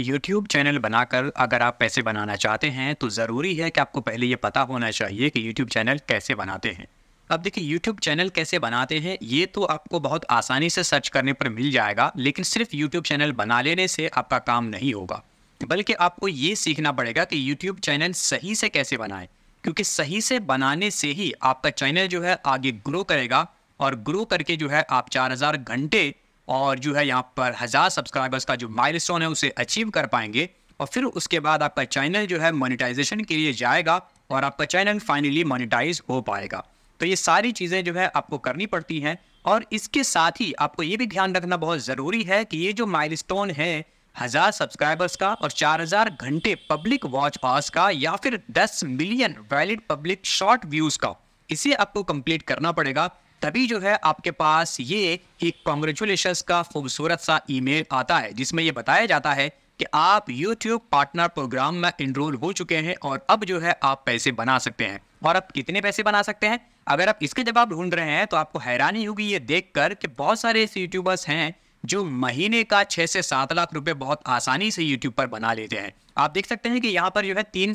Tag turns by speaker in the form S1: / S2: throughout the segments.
S1: YouTube channel बनाकर अगर आप पैसे बनाना चाहते हैं तो ज़रूरी है कि आपको पहले ये पता होना चाहिए कि यूट्यूब चैनल कैसे बनाते हैं अब देखिए यूट्यूब चैनल कैसे बनाते हैं ये तो आपको बहुत आसानी से सर्च करने पर मिल जाएगा लेकिन सिर्फ यूट्यूब चैनल बना लेने से आपका काम नहीं होगा बल्कि आपको ये सीखना पड़ेगा कि यूट्यूब चैनल सही से कैसे बनाएं क्योंकि सही से बनाने से ही आपका चैनल जो है आगे ग्रो करेगा और ग्रो करके जो है आप चार घंटे और जो है यहाँ पर हज़ार सब्सक्राइबर्स का जो माइल है उसे अचीव कर पाएंगे और फिर उसके बाद आपका चैनल जो है मोनिटाइजेशन के लिए जाएगा और आपका चैनल फाइनली मोनिटाइज हो पाएगा तो ये सारी चीज़ें जो है आपको करनी पड़ती हैं और इसके साथ ही आपको ये भी ध्यान रखना बहुत ज़रूरी है कि ये जो माइल है हज़ार सब्सक्राइबर्स का और चार हजार घंटे पब्लिक वॉच पास का या फिर दस million valid public short views का इसे आपको कंप्लीट करना पड़ेगा तभी जो है आपके पास ये एक कॉन्ग्रेचुलेशन का खूबसूरत सा ईमेल आता है जिसमें यह बताया जाता है कि आप YouTube पार्टनर प्रोग्राम में इनरोल हो चुके हैं और अब जो है आप पैसे बना सकते हैं और आप कितने पैसे बना सकते हैं अगर आप इसके जवाब ढूंढ रहे हैं तो आपको हैरानी होगी ये देखकर कि बहुत सारे ऐसे यूट्यूबर्स हैं जो महीने का छः से सात लाख रुपए बहुत आसानी से YouTube पर बना लेते हैं आप देख सकते हैं कि यहाँ पर जो है तीन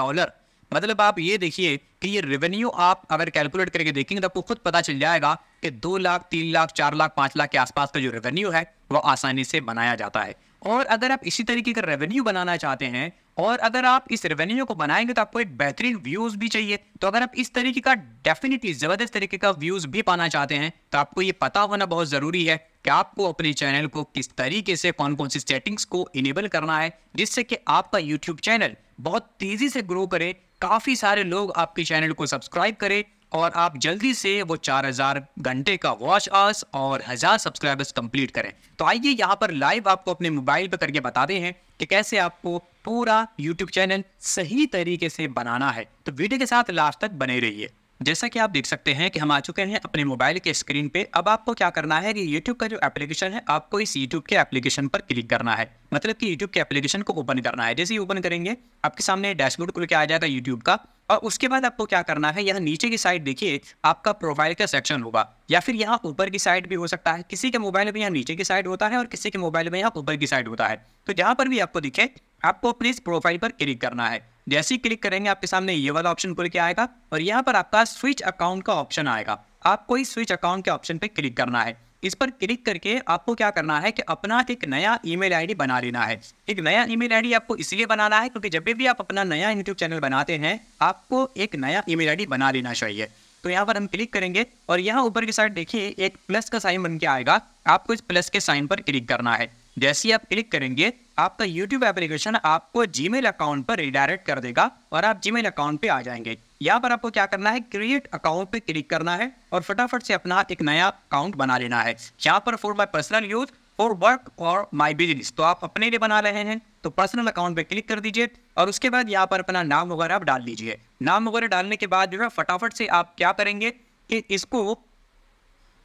S1: डॉलर मतलब आप ये देखिए कि ये रेवेन्यू आप अगर कैलकुलेट करके देखेंगे तो आपको खुद पता चल जाएगा कि दो लाख तीन लाख चार लाख पांच लाख के आसपास का जो रेवेन्यू है वो आसानी से बनाया जाता है और अगर आप इसी तरीके का रेवेन्यू बनाना चाहते हैं और अगर आप इस रेवेन्यू को बनाएंगे तो आपको एक बेहतरीन व्यूज़ भी चाहिए तो अगर आप इस तरीके का डेफिनेटली ज़बरदस्त तरीके का व्यूज़ भी पाना चाहते हैं तो आपको ये पता होना बहुत ज़रूरी है कि आपको अपने चैनल को किस तरीके से कौन कौन सी सेटिंग्स को इनेबल करना है जिससे कि आपका यूट्यूब चैनल बहुत तेज़ी से ग्रो करे काफ़ी सारे लोग आपके चैनल को सब्सक्राइब करें और आप जल्दी से वो 4000 घंटे का वॉच आस और हज़ार सब्सक्राइबर्स कंप्लीट करें तो आइए यहाँ पर लाइव आपको अपने मोबाइल पर करके बताते हैं कि कैसे आपको पूरा यूट्यूब चैनल सही तरीके से बनाना है तो वीडियो के साथ लास्ट तक बने रहिए जैसा कि आप देख सकते हैं कि हम आ चुके हैं अपने मोबाइल के स्क्रीन पे अब आपको क्या करना है कि यूट्यूब का जो एप्लीकेशन है आपको इस यूट्यूब के एप्लीकेशन पर क्लिक करना है मतलब कि यूट्यूब के एप्लीकेशन को ओपन करना है जैसे ही ओपन करेंगे आपके सामने डैशबोर्ड खुल के आ जाएगा यूट्यूब का और उसके बाद आपको क्या करना है यहाँ नीचे की साइड देखिए आपका प्रोफाइल का सेक्शन होगा या फिर यहाँ ऊपर की साइड भी हो सकता है किसी के मोबाइल में यहाँ नीचे की साइड होता है और किसी के मोबाइल में यहाँ ऊपर की साइड होता है तो जहाँ पर भी आपको दिखे आपको अपने इस प्रोफाइल पर क्लिक करना है जैसे ही क्लिक करेंगे आपके सामने ये वाला ऑप्शन खुल के आएगा और यहाँ पर आपका स्विच अकाउंट का ऑप्शन आएगा आपको इस स्विच अकाउंट के ऑप्शन पर क्लिक करना है इस पर क्लिक करके आपको क्या करना है कि अपना एक नया ईमेल आईडी बना लेना है एक नया ईमेल आईडी आपको इसलिए बनाना है क्योंकि जब भी आप अपना नया यूट्यूब चैनल बनाते हैं आपको एक नया ईमेल आईडी बना लेना चाहिए तो यहाँ पर हम क्लिक करेंगे और यहाँ ऊपर की साइड देखिए एक प्लस का साइन बन के आएगा आपको इस प्लस के साइन पर क्लिक करना है जैसे ही आप क्लिक करेंगे आपका यूट्यूब एप्लीकेशन आपको जीमेल अकाउंट पर रिडायरेक्ट कर देगा और आप जीमेल अकाउंट पे आ जाएंगे यहाँ पर आपको क्या करना है क्रिएट अकाउंट पे क्लिक करना है और फटाफट से अपना एक नया अकाउंट बना लेना है यहाँ पर for my personal use for work और माई बिजनेस तो आप अपने लिए बना रहे हैं तो पर्सनल अकाउंट पे क्लिक कर दीजिए और उसके बाद यहाँ पर अपना नाम वगैरह आप डाल दीजिए नाम वगैरह डालने के बाद जो है फटाफट से आप क्या करेंगे कि इसको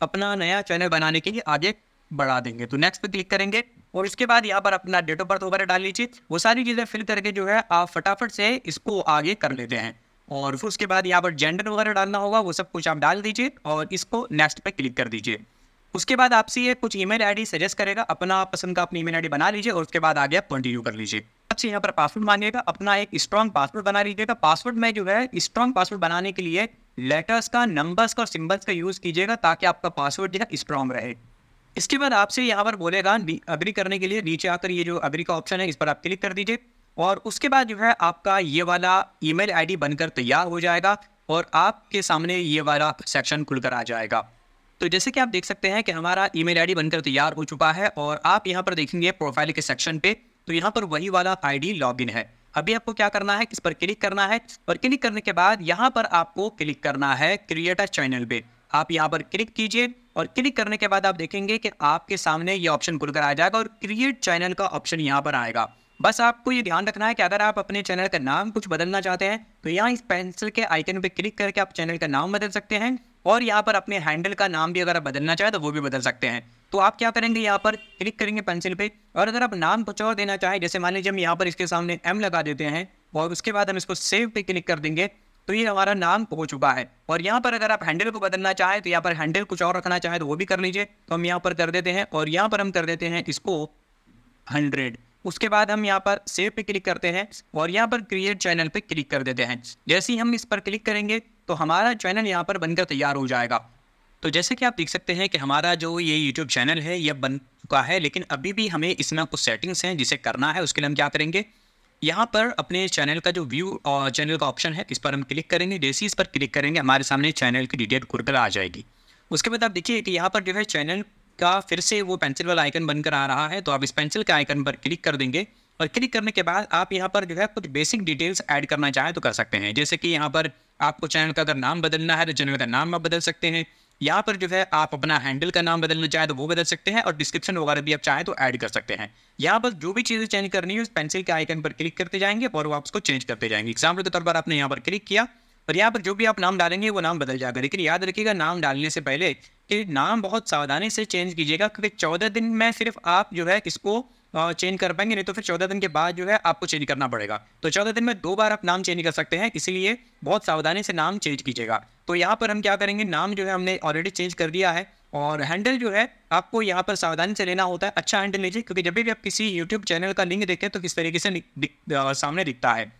S1: अपना नया चैनल बनाने के लिए आगे बढ़ा देंगे तो नेक्स्ट पे क्लिक करेंगे और उसके बाद यहाँ पर अपना डेट ऑफ बर्थ वगैरह डाल लीजिए वो सारी चीज़ें फिल करके जो है आप फटाफट से इसको आगे कर लेते हैं और फिर उसके बाद यहाँ पर जेंडर वगैरह डालना होगा वो सब कुछ आप डाल दीजिए और इसको नेक्स्ट पे क्लिक कर दीजिए उसके बाद आपसे ये कुछ ईमेल आईडी सजेस्ट करेगा अपना पसंद का अपनी ईमेल आईडी बना लीजिए और उसके बाद आगे आप कंटिन्यू कर लीजिए आपसे यहाँ पर पासवर्ड मांगेगा अपना एक स्ट्रॉन्ग पासवर्ड बना लीजिएगा पासवर्ड में जो है स्ट्रॉन्ग पासवर्ड बनाने के लिए लेटर्स का नंबर्स का सिम्बल्स का यूज़ कीजिएगा ताकि आपका पासवर्ड जो है स्ट्रॉन्ग रहे इसके बाद आपसे यहाँ पर बोलेगा अग्री करने के लिए नीचे आकर ये जो अग्री का ऑप्शन है इस पर आप क्लिक कर दीजिए और उसके बाद जो है आपका ये वाला ईमेल आईडी बनकर तैयार हो जाएगा और आपके सामने ये वाला सेक्शन खुलकर आ जाएगा तो जैसे कि आप देख सकते हैं कि हमारा ईमेल आईडी बनकर तैयार हो चुका है और आप यहाँ पर देखेंगे प्रोफाइल के सेक्शन पे तो यहाँ पर वही वाला आईडी लॉगिन है अभी आपको क्या करना है किस पर क्लिक करना है और क्लिक करने के बाद यहाँ पर आपको क्लिक करना है क्रिएटर चैनल पे आप यहाँ पर क्लिक कीजिए और क्लिक करने के बाद आप देखेंगे कि आपके सामने ये ऑप्शन खुलकर आ जाएगा और क्रिएट चैनल का ऑप्शन यहाँ पर आएगा बस आपको ये ध्यान रखना है कि अगर आप अपने चैनल का नाम कुछ बदलना चाहते हैं तो यहाँ इस पेंसिल के आइकन पर क्लिक करके आप चैनल का नाम बदल सकते हैं और यहाँ पर अपने हैंडल का नाम भी अगर आप बदलना चाहें तो वो भी बदल सकते हैं तो आप क्या करेंगे यहाँ पर क्लिक करेंगे पेंसिल पे और अगर आप नाम कुछ और देना चाहें जैसे मान लीजिए हम यहाँ पर इसके सामने एम लगा देते हैं और उसके बाद हम इसको सेव पे क्लिक कर देंगे तो ये हमारा नाम हो चुका है और यहाँ पर अगर आप हैंडल को बदलना चाहें तो यहाँ पर हैंडल कुछ और रखना चाहें तो वो भी कर लीजिए तो हम यहाँ पर कर देते हैं और यहाँ पर हम कर देते हैं इसको हंड्रेड उसके बाद हम यहाँ पर सेव पे क्लिक करते हैं और यहाँ पर क्रिएट चैनल पे क्लिक कर देते हैं जैसे ही हम इस पर क्लिक करेंगे तो हमारा चैनल यहाँ पर बनकर तैयार हो जाएगा तो जैसे कि आप देख सकते हैं कि हमारा जो ये यूट्यूब चैनल है यह बन चुका है लेकिन अभी भी हमें इसमें कुछ सेटिंग्स हैं जिसे करना है उसके लिए हम क्या करेंगे यहाँ पर अपने चैनल का जो व्यू और चैनल का ऑप्शन है इस पर हम क्लिक करेंगे जैसे इस पर क्लिक करेंगे हमारे सामने चैनल की डिटेल खुलकर आ जाएगी उसके बाद आप देखिए कि यहाँ पर जो है चैनल का फिर से वो पेंसिल वाला आइकन बनकर आ रहा है तो आप इस पेंसिल के आइकन पर क्लिक कर देंगे और क्लिक करने के बाद आप यहाँ पर जो है कुछ बेसिक डिटेल्स ऐड करना चाहें तो कर सकते हैं जैसे कि यहाँ पर आपको चैनल का अगर नाम बदलना है तो चैनल का नाम आप बदल सकते हैं यहाँ पर जो है आप अपना हैंडल का नाम बदलना चाहें तो वो बदल सकते हैं और डिस्क्रिप्शन वगैरह भी आप चाहें तो ऐड कर सकते हैं यहाँ पर जो भी चीज़ें चेंज करनी है उस पेंसिल के आइकन पर क्लिक करते जाएंगे और वो आप उसको चेंज करते जाएंगे एग्जाम्पल के तौर पर आपने यहाँ पर क्लिक किया और यहाँ पर जो भी आप नाम डालेंगे वो नाम बदल जाएगा लेकिन याद रखिएगा नाम डालने से पहले कि नाम बहुत सावधानी से चेंज कीजिएगा क्योंकि चौदह दिन में सिर्फ आप जो है इसको चेंज कर पाएंगे नहीं तो फिर चौदह दिन के बाद जो है आपको चेंज करना पड़ेगा तो चौदह दिन में दो बार आप नाम चेंज कर सकते हैं इसीलिए बहुत सावधानी से नाम चेंज कीजिएगा तो यहाँ पर हम क्या करेंगे नाम जो है हमने ऑलरेडी चेंज कर दिया है और हैंडल जो है आपको यहाँ पर सावधानी से लेना होता है अच्छा हैंडल लीजिए क्योंकि जब भी आप किसी यूट्यूब चैनल का लिंक देखें तो किस तरीके से दिक, दिक, सामने दिखता है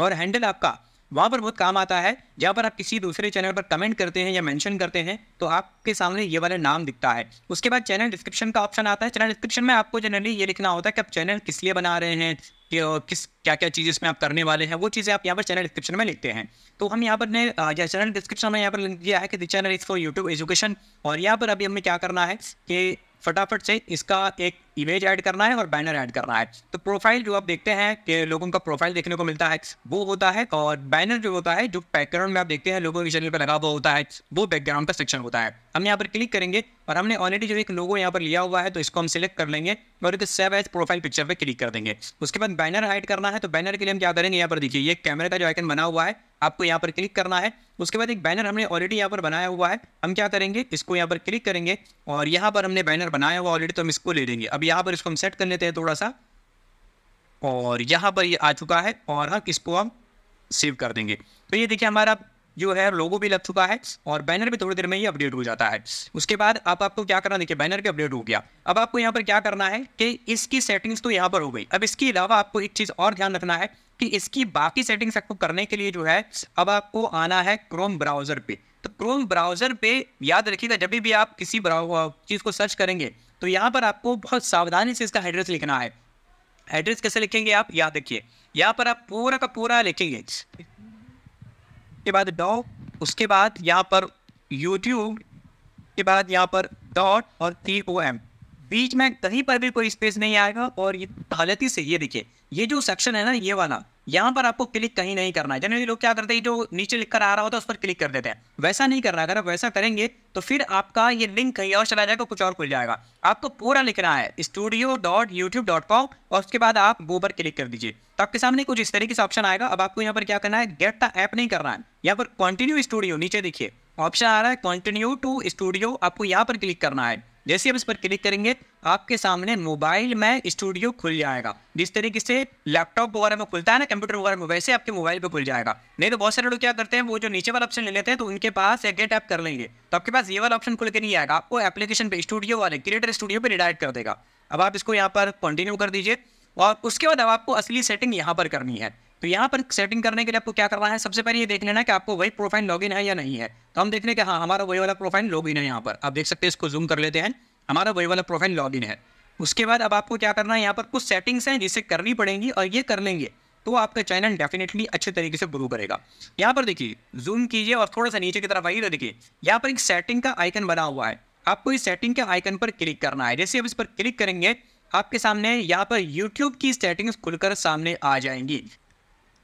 S1: और हैंडल आपका वहाँ पर बहुत काम आता है जहाँ पर आप किसी दूसरे चैनल पर कमेंट करते हैं या मेंशन करते हैं तो आपके सामने ये वाला नाम दिखता है उसके बाद चैनल डिस्क्रिप्शन का ऑप्शन आता है चैनल डिस्क्रिप्शन में आपको जनरली ये लिखना होता है कि आप चैनल किस लिए बना रहे हैं कि किस क्या क्या चीज़ इसमें आप करने वाले हैं वो चीज़ें आप यहाँ पर चैनल डिस्क्रिप्शन में लिखते हैं तो हम यहाँ पर ने या चैनल डिस्क्रिप्शन में यहाँ पर लिख दिया है कि the channel is for YouTube education और यहाँ पर अभी हमें क्या करना है कि फटाफट से इसका एक इमेज ऐड करना है और बैनर ऐड करना है तो प्रोफाइल जो आप देखते हैं कि लोगों का प्रोफाइल देखने को मिलता है वो होता है और बैनर जो होता है जो बैकग्राउंड में आप देखते हैं लोगों के चैनल पर लगा हुआ होता है वो बैकग्राउंड का सेक्शन होता है हम यहाँ पर क्लिक करेंगे और हमने ऑलरेडी जो एक लोगो यहाँ पर लिया हुआ है तो इसको हम सिलेक्ट कर लेंगे और एक सेव एज प्रोफाइल पिक्चर पर क्लिक कर देंगे उसके बाद बैनर ऐड करना है तो बैनर के लिए हम क्या करेंगे यहाँ पर देखिए ये कैमरे का जो आइकन बना हुआ है आपको यहाँ पर क्लिक करना है उसके बाद एक बैनर हमने ऑलरेडी यहाँ पर बनाया हुआ है हम क्या करेंगे इसको यहाँ पर क्लिक करेंगे और यहाँ पर हमने बैनर बनाया हुआ ऑलरेडी तो हम इसको ले लेंगे अब यहाँ पर इसको हम सेट कर लेते हैं थोड़ा सा और यहाँ पर ये आ चुका है और हम इसको हम सेव कर देंगे तो ये देखिए हमारा जो है लोगो भी लग चुका है और बैनर भी थोड़ी देर में ही अपडेट हो जाता है उसके बाद आप आपको क्या करना देखिए बैनर भी अपडेट हो गया अब आपको यहाँ पर क्या करना है कि इसकी सेटिंग्स तो यहाँ पर हो गई अब इसके अलावा आपको एक चीज़ और ध्यान रखना है कि इसकी बाकी सेटिंग्स आपको करने के लिए जो है अब आपको आना है क्रोम ब्राउज़र पे तो क्रोम ब्राउज़र पे याद रखिएगा जब भी आप किसी चीज़ को सर्च करेंगे तो यहाँ पर आपको बहुत सावधानी से इसका एड्रेस लिखना है एड्रेस कैसे लिखेंगे आप याद रखिए यहाँ पर आप पूरा का पूरा लिखेंगे के बाद डॉ उसके बाद यहाँ पर यूट्यूब के बाद यहाँ पर डॉट और टी ओ एम बीच में कहीं पर भी कोई स्पेस नहीं आएगा और ये ही से ये देखिए ये जो सेक्शन है ना ये वाला यहाँ पर आपको क्लिक कहीं नहीं करना है जनरली लोग क्या करते हैं जो नीचे लिख कर आ रहा होता है उस पर क्लिक कर देते हैं वैसा नहीं करना अगर आप वैसा करेंगे तो फिर आपका ये लिंक कहीं और चला जाएगा कुछ और खुल जाएगा आपको पूरा लिखना है studio dot YouTube dot com और उसके बाद आप वो पर क्लिक कर दीजिए तो आपके सामने कुछ इस तरीके से ऑप्शन आएगा अब आपको यहाँ पर क्या करना है गेट द ऐप नहीं करना है यहाँ पर कॉन्टिन्यू स्टूडियो नीचे देखिए ऑप्शन आ रहा है कॉन्टिन्यू टू स्टूडियो आपको यहाँ पर क्लिक करना है जैसे हम इस पर क्लिक करेंगे आपके सामने मोबाइल में स्टूडियो खुल जाएगा जिस तरीके से लैपटॉप वगैरह में खुलता है ना कंप्यूटर वगैरह में वैसे आपके मोबाइल पर खुल जाएगा नहीं तो बहुत सारे लोग क्या करते हैं वो जो नीचे वाला ऑप्शन ले लेते हैं तो उनके पास एक टैप कर लेंगे तो आपके पास ये वाला ऑप्शन खुल के नहीं आएगा आपको एप्लीकेशन पर स्टूडियो वाले क्रिएटर स्टूडियो पर रिडायरेक्ट कर देगा अब आप इसको यहाँ पर कंटिन्यू कर दीजिए और उसके बाद अब आपको असली सेटिंग यहाँ पर करनी है तो यहाँ पर सेटिंग करने के लिए आपको क्या करना है सबसे पहले ये देख लेना कि आपको वही प्रोफाइल लॉगिन है या नहीं है तो हम देख लें कि हाँ हमारा वही वाला प्रोफाइल लॉगिन है यहाँ पर आप देख सकते हैं इसको जूम कर लेते हैं हमारा वही वाला प्रोफाइल लॉगिन है उसके बाद अब आपको क्या करना है यहाँ पर कुछ सेटिंग्स हैं जिसे करनी पड़ेंगी और ये कर लेंगे तो आपका चैनल डेफिनेटली अच्छे तरीके से ग्रो करेगा यहाँ पर देखिए जूम कीजिए और थोड़ा सा नीचे की तरफ आइए तो देखिए यहाँ पर एक सेटिंग का आइकन बना हुआ है आपको इस सेटिंग के आइकन पर क्लिक करना है जैसे आप इस पर क्लिक करेंगे आपके सामने यहाँ पर यूट्यूब की सेटिंग्स खुलकर सामने आ जाएंगी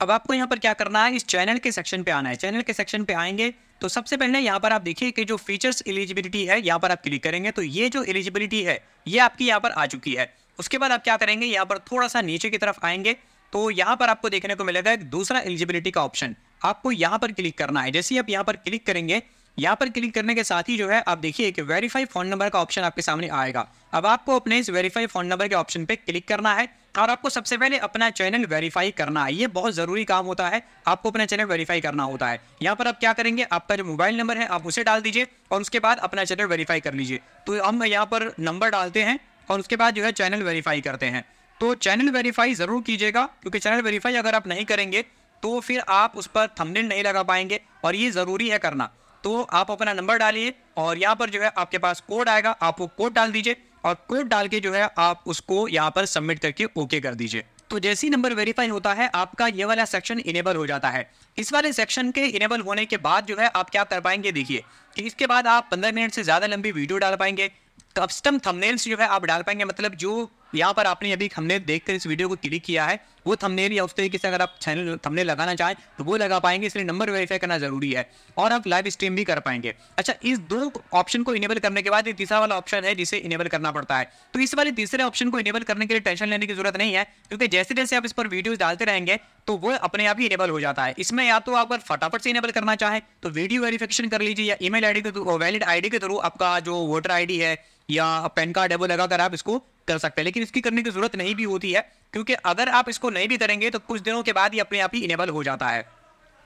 S1: अब आपको यहाँ पर क्या करना है इस चैनल के सेक्शन पे आना है चैनल के सेक्शन पे आएंगे तो सबसे पहले यहाँ पर आप देखिए कि जो फीचर्स एलिजिबिलिटी है यहाँ पर आप क्लिक करेंगे तो ये जो एलिजिबिलिटी है ये आपकी यहाँ पर आ चुकी है उसके बाद आप क्या करेंगे यहाँ पर थोड़ा सा नीचे की तरफ आएंगे तो यहाँ पर आपको देखने को मिलेगा एक दूसरा एलिजिबिलिटी का ऑप्शन आपको यहाँ पर क्लिक करना है जैसे ही आप यहाँ पर क्लिक करेंगे यहाँ पर क्लिक करने के साथ ही जो है आप देखिए कि वेरीफाई फ़ोन नंबर का ऑप्शन आपके सामने आएगा अब आपको अपने इस वेरीफाई फ़ोन नंबर के ऑप्शन पे क्लिक करना है और आपको सबसे पहले अपना चैनल वेरीफाई करना है ये बहुत ज़रूरी काम होता है आपको अपना चैनल वेरीफाई करना होता है यहाँ पर आप क्या करेंगे आपका जो मोबाइल नंबर है आप उसे डाल दीजिए और उसके बाद अपना चैनल वेरीफाई कर लीजिए तो हम यहाँ पर नंबर डालते हैं और उसके बाद जो है चैनल वेरीफाई करते हैं तो चैनल वेरीफाई ज़रूर कीजिएगा क्योंकि चैनल वेरीफाई अगर आप नहीं करेंगे तो फिर आप उस पर थंबनेल नहीं लगा पाएंगे और ये ज़रूरी है करना तो आप अपना नंबर डालिए और यहाँ पर जो है आपके पास कोड आएगा आप वो कोड डाल दीजिए और कोड डाल के जो है आप उसको यहाँ पर सबमिट करके ओके कर दीजिए तो जैसे ही नंबर वेरीफाई होता है आपका ये वाला सेक्शन इनेबल हो जाता है इस वाले सेक्शन के इनेबल होने के बाद जो है आप क्या कर पाएंगे देखिए इसके बाद आप पंद्रह मिनट से ज़्यादा लंबी वीडियो डाल पाएंगे कस्टम थंबनेल्स जो है आप डाल पाएंगे मतलब जो यहाँ पर आपने अभी हमने देखकर इस वीडियो को क्लिक किया है वो थंबनेल या उस तरीके से अगर आप चैनल थंबनेल लगाना चाहें तो वो लगा पाएंगे इसलिए नंबर वेरीफाई करना जरूरी है और आप लाइव स्ट्रीम भी कर पाएंगे अच्छा इस दो ऑप्शन को इनेबल करने के बाद ये तीसरा वाला ऑप्शन है जिसे इनेबल करना पड़ता है तो इस वाले तीसरे ऑप्शन को इनेबल करने के लिए टेंशन लेने की जरूरत नहीं है क्योंकि जैसे जैसे आप इस पर वीडियोज डालते रहेंगे तो वो अपने आप ही इनेबल हो जाता है इसमें या तो आप अगर फटाफट से इनेबल करना चाहें तो वीडियो वेरीफिकेशन कर लीजिए या ईमेल आईडी के थ्रू वैलिड आईडी के थ्रू आपका जो वोटर आईडी है या पैन कार्ड है वो लगाकर आप इसको कर सकते हैं लेकिन इसकी करने की ज़रूरत नहीं भी होती है क्योंकि अगर आप इसको नहीं भी करेंगे तो कुछ दिनों के बाद ही अपने आप ही इनेबल हो जाता है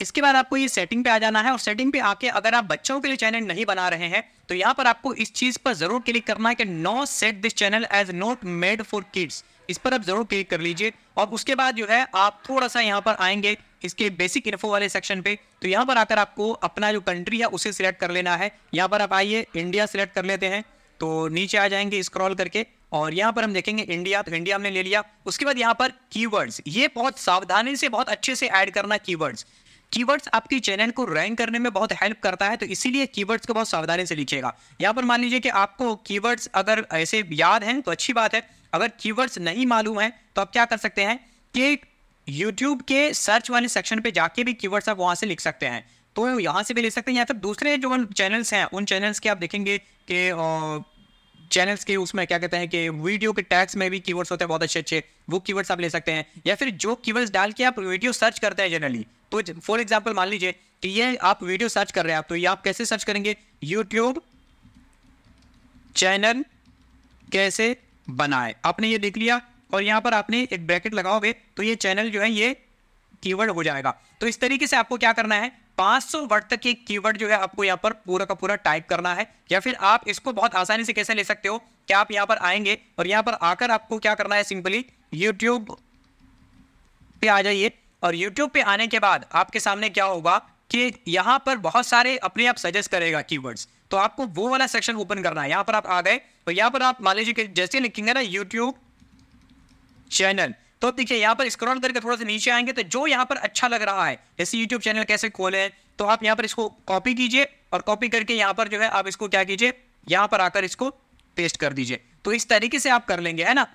S1: इसके बाद आपको ये सेटिंग पे आ जाना है और सेटिंग पे आके अगर आप बच्चों के लिए चैनल नहीं बना रहे हैं तो यहाँ पर आपको इस चीज़ पर ज़रूर क्लिक करना है कि no set this channel as not made for kids इस पर आप ज़रूर क्लिक कर लीजिए और उसके बाद जो है आप थोड़ा सा यहाँ पर आएंगे इसके बेसिक इन्फो वाले सेक्शन पे तो यहाँ पर आकर आपको अपना जो कंट्री है उसे सिलेक्ट कर लेना है यहाँ पर आप आइए इंडिया सिलेक्ट कर लेते हैं तो नीचे आ जाएंगे स्क्रॉल करके और यहाँ पर हम देखेंगे इंडिया तो इंडिया हमने ले लिया उसके बाद यहाँ पर कीवर्ड्स ये बहुत सावधानी से बहुत अच्छे से ऐड करना कीवर्ड्स कीवर्ड्स आपकी चैनल को रैंक करने में बहुत हेल्प करता है तो इसीलिए कीवर्ड्स को बहुत सावधानी से लिखिएगा यहाँ पर मान लीजिए कि आपको कीवर्ड्स अगर ऐसे याद हैं तो अच्छी बात है अगर कीवर्ड्स नहीं मालूम है तो आप क्या कर सकते हैं कि यूट्यूब के सर्च वाले सेक्शन पर जाके भी की आप वहाँ से लिख सकते हैं तो यहाँ से भी ले सकते हैं या फिर दूसरे जो चैनल्स हैं उन चैनल्स के आप देखेंगे कि चैनल्स के उसमें क्या कहते हैं कि वीडियो के टैक्स में भी कीवर्ड्स होते हैं बहुत अच्छे अच्छे वो कीवर्ड्स आप ले सकते हैं या फिर जो कीवर्ड्स डाल के आप वीडियो सर्च करते हैं जनरली तो फॉर एग्जाम्पल मान लीजिए कि ये आप वीडियो सर्च कर रहे हैं आप तो ये आप कैसे सर्च करेंगे यूट्यूब चैनल कैसे बनाए आपने ये देख लिया और यहाँ पर आपने एक ब्रैकेट लगाओगे तो ये चैनल जो है ये कीवर्ड हो जाएगा तो इस तरीके से आपको क्या करना है 500 वर्ड तक के कीवर्ड जो है आपको यहाँ पर पूरा का पूरा टाइप करना है या फिर आप इसको बहुत आसानी से कैसे ले सकते हो कि आप यहाँ पर आएंगे और यहाँ पर आकर आपको क्या करना है सिंपली यूट्यूब पे आ जाइए और यूट्यूब पे आने के बाद आपके सामने क्या होगा कि यहाँ पर बहुत सारे अपने आप सजेस्ट करेगा कीवर्ड्स तो आपको वो वाला सेक्शन ओपन करना है यहाँ पर आप आ गए और यहाँ पर आप मान लीजिए जैसे लिखेंगे ना यूट्यूब चैनल तो देखिए यहाँ पर स्क्रॉल करके थोड़ा सा नीचे आएंगे तो जो यहाँ पर अच्छा लग रहा है जैसे यूट्यूब चैनल कैसे खोले तो आप यहाँ पर इसको कॉपी कीजिए और कॉपी करके यहाँ पर जो है आप इसको क्या कीजिए यहाँ पर आकर इसको पेस्ट कर दीजिए तो इस तरीके से आप कर लेंगे है ना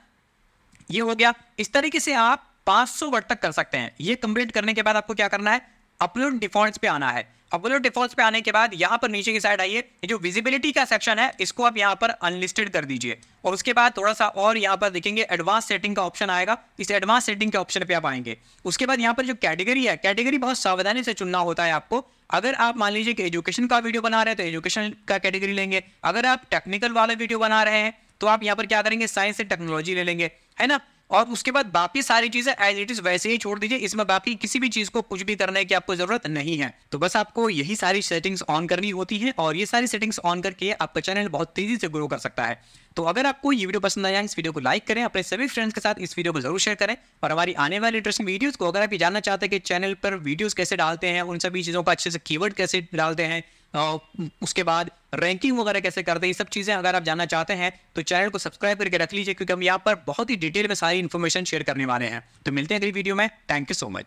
S1: ये हो गया इस तरीके से आप 500 वर्ड तक कर सकते हैं ये कंप्लीट करने के बाद आपको क्या करना है अपलोड डिफॉल्ट पे आना है अब बोलो डिफॉल्ट पे आने के बाद यहाँ पर नीचे की साइड आइए जो विजिबिलिटी का सेक्शन है इसको आप यहाँ पर अनलिस्टेड कर दीजिए और उसके बाद थोड़ा सा और यहाँ पर देखेंगे एडवांस सेटिंग का ऑप्शन आएगा इस एडवांस सेटिंग के ऑप्शन पे आप आएंगे उसके बाद यहाँ पर जो कैटेगरी है कैटेगरी बहुत सावधानी से चुनना होता है आपको अगर आप मान लीजिए कि एजुकेशन का वीडियो बना रहे हैं तो एजुकेशन का कैटेगरी लेंगे अगर आप टेक्निकल वाला वीडियो बना रहे हैं तो आप यहाँ पर क्या करेंगे साइंस एंड टेक्नोलॉजी ले लेंगे है ना और उसके बाद बाकी सारी चीज़ें एज इट इज़ वैसे ही छोड़ दीजिए इसमें बाकी किसी भी चीज़ को कुछ भी करने की आपको ज़रूरत नहीं है तो बस आपको यही सारी सेटिंग्स ऑन करनी होती है और ये सारी सेटिंग्स ऑन करके आपका चैनल बहुत तेज़ी से ग्रो कर सकता है तो अगर आपको ये वीडियो पसंद आया इस वीडियो को लाइक करें अपने सभी फ्रेंड्स के साथ इस वीडियो को जरूर शेयर करें और हमारी आने वाली इंटरेस्टिंग वीडियोज़ को अगर आप ये जानना चाहते हैं कि चैनल पर वीडियोज़ कैसे डालते हैं उन सभी चीज़ों का अच्छे से कीवर्ड कैसे डालते हैं उसके बाद रैंकिंग वगैरह कैसे करते हैं ये सब चीज़ें अगर आप जानना चाहते हैं तो चैनल को सब्सक्राइब करके रख लीजिए क्योंकि हम यहाँ पर बहुत ही डिटेल में सारी इन्फॉर्मेशन शेयर करने वाले हैं तो मिलते हैं अगली वीडियो में थैंक यू सो मच